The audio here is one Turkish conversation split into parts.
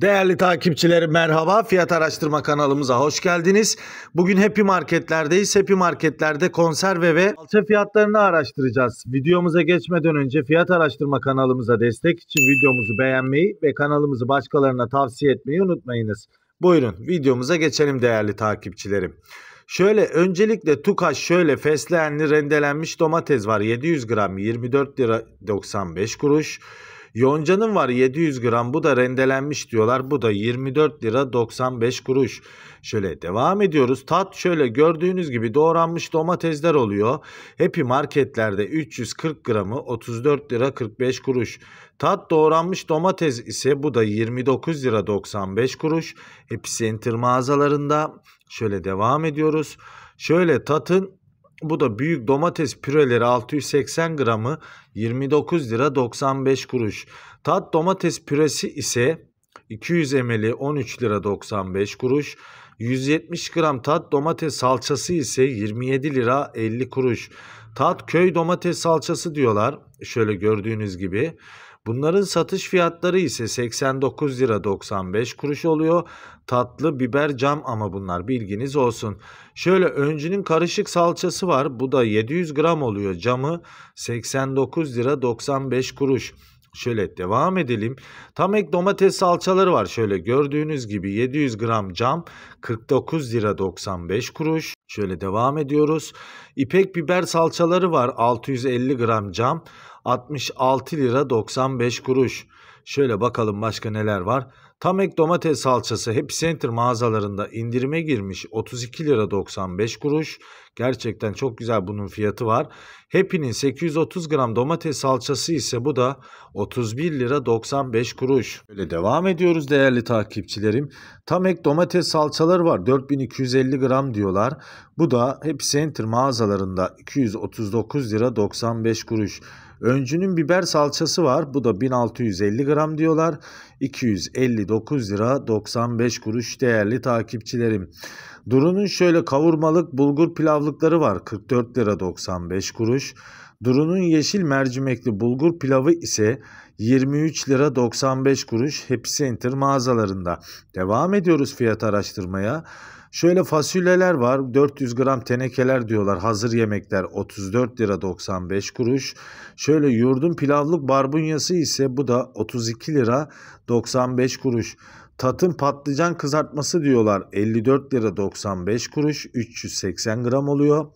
Değerli takipçilerim merhaba. Fiyat araştırma kanalımıza hoş geldiniz. Bugün Happy Marketler'deyiz. Happy Marketler'de konserve ve alça fiyatlarını araştıracağız. Videomuza geçmeden önce fiyat araştırma kanalımıza destek için videomuzu beğenmeyi ve kanalımızı başkalarına tavsiye etmeyi unutmayınız. Buyurun videomuza geçelim değerli takipçilerim. Şöyle öncelikle Tukaş şöyle fesleğenli rendelenmiş domates var. 700 gram 24 lira 95 kuruş. Yonca'nın var 700 gram bu da rendelenmiş diyorlar. Bu da 24 lira 95 kuruş. Şöyle devam ediyoruz. Tat şöyle gördüğünüz gibi doğranmış domatesler oluyor. Hepi marketlerde 340 gramı 34 lira 45 kuruş. Tat doğranmış domates ise bu da 29 lira 95 kuruş. hepsi enter mağazalarında şöyle devam ediyoruz. Şöyle tatın bu da büyük domates püreleri 680 gramı 29 lira 95 kuruş. Tat domates püresi ise 200 ml 13 lira 95 kuruş. 170 gram tat domates salçası ise 27 lira 50 kuruş. Tat köy domates salçası diyorlar. Şöyle gördüğünüz gibi. Bunların satış fiyatları ise 89 lira 95 kuruş oluyor. Tatlı biber cam ama bunlar bilginiz olsun. Şöyle öncünün karışık salçası var. Bu da 700 gram oluyor camı 89 lira 95 kuruş. Şöyle devam edelim. Tam ek domates salçaları var. Şöyle gördüğünüz gibi 700 gram cam 49 lira 95 kuruş. Şöyle devam ediyoruz. İpek biber salçaları var 650 gram cam 66 lira 95 kuruş. Şöyle bakalım başka neler var. Tam ek domates salçası Happy Center mağazalarında indirime girmiş 32 lira 95 kuruş. Gerçekten çok güzel bunun fiyatı var. Happy'nin 830 gram domates salçası ise bu da 31 lira 95 kuruş. Böyle devam ediyoruz değerli takipçilerim. Tam ek domates salçaları var 4250 gram diyorlar. Bu da Happy Center mağazalarında 239 lira 95 kuruş. Öncünün biber salçası var. Bu da 1650 gram diyorlar. 259 lira 95 kuruş değerli takipçilerim. Duru'nun şöyle kavurmalık bulgur pilavlıkları var. 44 lira 95 kuruş. Duru'nun yeşil mercimekli bulgur pilavı ise 23 lira 95 kuruş Happy Center mağazalarında. Devam ediyoruz fiyat araştırmaya. Şöyle fasulyeler var 400 gram tenekeler diyorlar hazır yemekler 34 lira 95 kuruş. Şöyle yurdun pilavlık barbunyası ise bu da 32 lira 95 kuruş. Tatın patlıcan kızartması diyorlar 54 lira 95 kuruş 380 gram oluyor.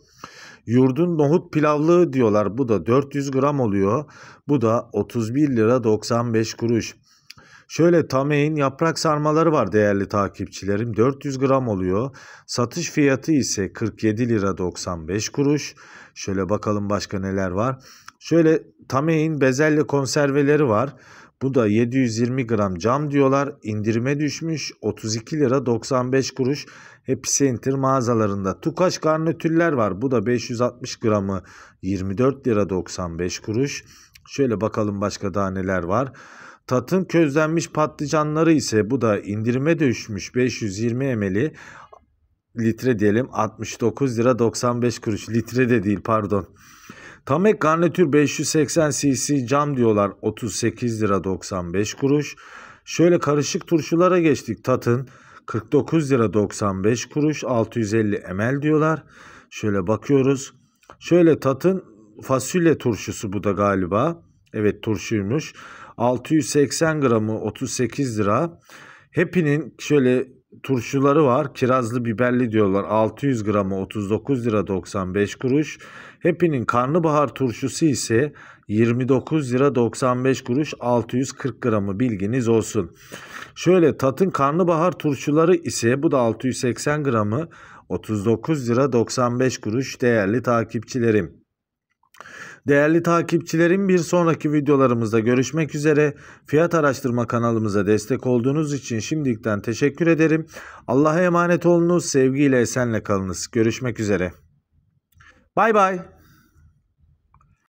Yurdun nohut pilavlığı diyorlar bu da 400 gram oluyor. Bu da 31 lira 95 kuruş. Şöyle Tamey'in yaprak sarmaları var değerli takipçilerim. 400 gram oluyor. Satış fiyatı ise 47 lira 95 kuruş. Şöyle bakalım başka neler var. Şöyle Tamey'in bezelye konserveleri var. Bu da 720 gram cam diyorlar. İndirime düşmüş 32 lira 95 kuruş. Happy Center mağazalarında. Tukaş garnitürler var. Bu da 560 gramı 24 lira 95 kuruş. Şöyle bakalım başka daha neler var. Tatın közlenmiş patlıcanları ise bu da indirime düşmüş 520 ml'i litre diyelim 69 lira 95 kuruş litre de değil pardon. Tamek garnitür 580 cc cam diyorlar 38 lira 95 kuruş. Şöyle karışık turşulara geçtik Tatın 49 lira 95 kuruş 650 ml diyorlar. Şöyle bakıyoruz. Şöyle Tatın fasulye turşusu bu da galiba. Evet turşuymuş. 680 gramı 38 lira. Hepinin şöyle turşuları var. Kirazlı biberli diyorlar. 600 gramı 39 lira 95 kuruş. Hepinin karnabahar turşusu ise 29 lira 95 kuruş 640 gramı bilginiz olsun. Şöyle Tat'ın karnabahar turşuları ise bu da 680 gramı 39 lira 95 kuruş değerli takipçilerim. Değerli takipçilerim bir sonraki videolarımızda görüşmek üzere. Fiyat araştırma kanalımıza destek olduğunuz için şimdilikten teşekkür ederim. Allah'a emanet olunuz. Sevgiyle esenle kalınız. Görüşmek üzere. Bay bay.